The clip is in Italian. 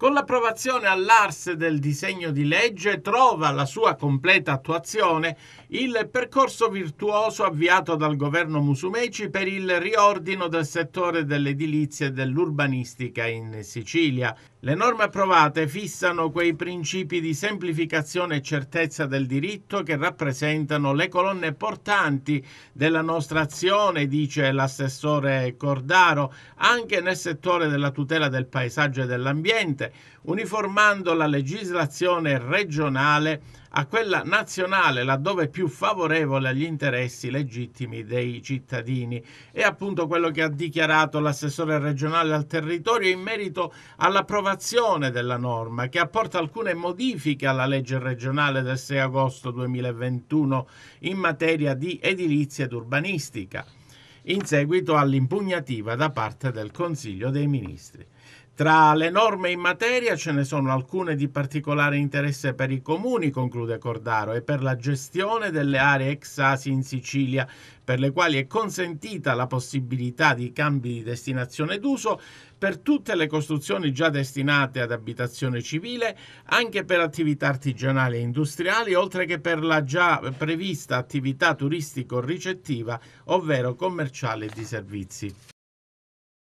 Con l'approvazione all'Ars del disegno di legge trova la sua completa attuazione il percorso virtuoso avviato dal governo Musumeci per il riordino del settore dell'edilizia e dell'urbanistica in Sicilia. Le norme approvate fissano quei principi di semplificazione e certezza del diritto che rappresentano le colonne portanti della nostra azione, dice l'assessore Cordaro, anche nel settore della tutela del paesaggio e dell'ambiente uniformando la legislazione regionale a quella nazionale laddove è più favorevole agli interessi legittimi dei cittadini. È appunto quello che ha dichiarato l'assessore regionale al territorio in merito all'approvazione della norma che apporta alcune modifiche alla legge regionale del 6 agosto 2021 in materia di edilizia ed urbanistica in seguito all'impugnativa da parte del Consiglio dei Ministri. Tra le norme in materia ce ne sono alcune di particolare interesse per i comuni, conclude Cordaro, e per la gestione delle aree ex ASI in Sicilia, per le quali è consentita la possibilità di cambi di destinazione d'uso per tutte le costruzioni già destinate ad abitazione civile, anche per attività artigianali e industriali, oltre che per la già prevista attività turistico-ricettiva, ovvero commerciale e di servizi.